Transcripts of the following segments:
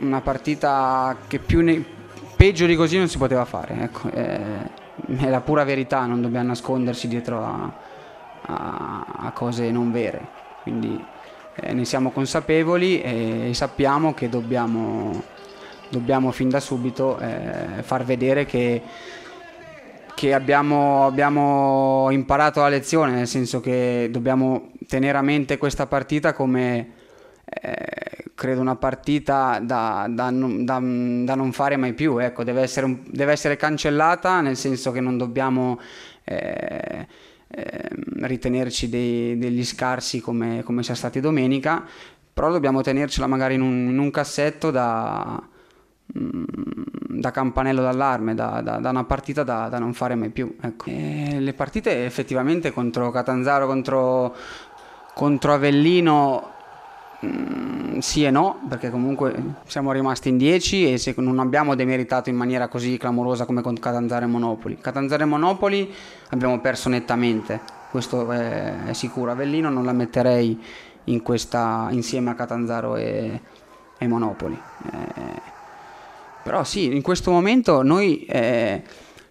una partita che più ne, peggio di così non si poteva fare. Ecco, eh, è, la pura verità, non dobbiamo nascondersi dietro a, a, a cose non vere. Quindi eh, ne siamo consapevoli e sappiamo che dobbiamo, dobbiamo fin da subito eh, far vedere che, che abbiamo, abbiamo imparato la lezione, nel senso che dobbiamo tenere a mente questa partita come... Eh, credo una partita da, da, da, da non fare mai più, ecco, deve, essere un, deve essere, cancellata nel senso che non dobbiamo eh, eh, ritenerci dei, degli scarsi come, come siamo stati domenica, però dobbiamo tenercela magari in un, in un cassetto da, mm, da campanello d'allarme, da, da, da una partita da, da, non fare mai più. Ecco. le partite effettivamente contro Catanzaro, contro, contro Avellino Mm, sì e no, perché comunque siamo rimasti in 10 e se non abbiamo demeritato in maniera così clamorosa come con Catanzaro e Monopoli. Catanzaro e Monopoli abbiamo perso nettamente, questo è, è sicuro. Avellino non la metterei in questa, insieme a Catanzaro e, e Monopoli. Eh, però sì, in questo momento noi... Eh,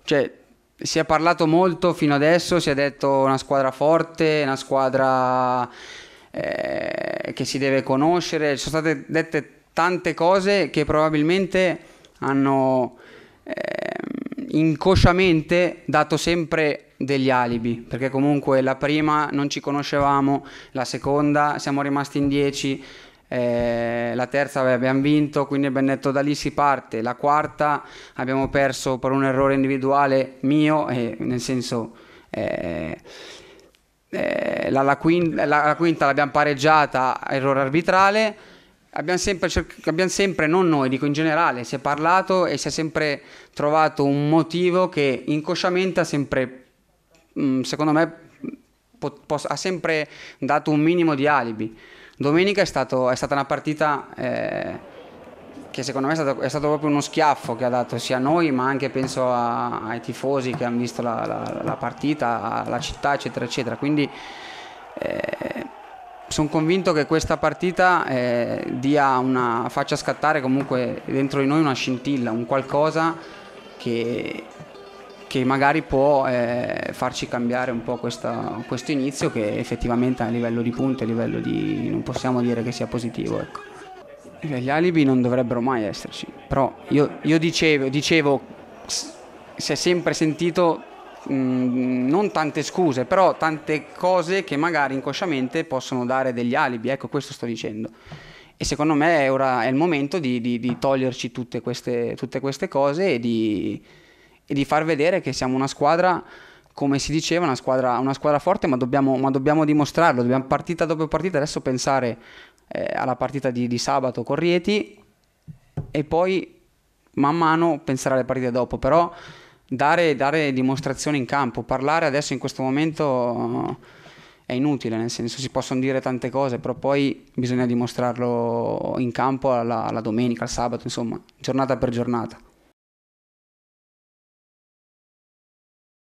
cioè, si è parlato molto fino adesso, si è detto una squadra forte, una squadra eh, che si deve conoscere, sono state dette tante cose che probabilmente hanno eh, inconsciamente dato sempre degli alibi, perché comunque la prima non ci conoscevamo, la seconda siamo rimasti in 10, eh, la terza beh, abbiamo vinto, quindi abbiamo detto da lì si parte, la quarta abbiamo perso per un errore individuale mio, eh, nel senso... Eh, eh, la, la, quinta, la, la, quinta, l'abbiamo pareggiata, errore arbitrale, abbiamo sempre, cerc- abbiamo sempre, non noi, dico in generale, si è parlato e si è sempre trovato un motivo che inconsciamente ha sempre, mh, mm, secondo me, po- po- ha sempre dato un minimo di alibi. Domenica è, stato, è stata una partita... Eh, che secondo me è stato, è stato, proprio uno schiaffo che ha dato sia a noi ma anche penso a, ai tifosi che hanno visto la, la, la, partita, alla città eccetera eccetera. Quindi eh, sono convinto che questa partita eh, dia una, faccia scattare comunque dentro di noi una scintilla, un qualcosa che, che magari può eh, farci cambiare un po' questa, questo inizio che effettivamente a livello di punti, a livello di... non possiamo dire che sia positivo. Ecco. Gli alibi non dovrebbero mai esserci, però io, io dicevo, dicevo, si è sempre sentito mh, non tante scuse, però tante cose che magari inconsciamente possono dare degli alibi, ecco questo sto dicendo. E secondo me è, ora, è il momento di, di, di toglierci tutte queste, tutte queste cose e di, e di far vedere che siamo una squadra come si diceva, una squadra, una squadra forte, ma dobbiamo, ma dobbiamo, dimostrarlo. Dobbiamo partita dopo partita adesso pensare eh, alla partita di, di sabato con Rieti e poi man mano pensare alle partite dopo, però dare, dare dimostrazioni in campo, parlare adesso in questo momento eh, è inutile, nel senso si possono dire tante cose, però poi bisogna dimostrarlo in campo alla, alla domenica, al sabato, insomma, giornata per giornata.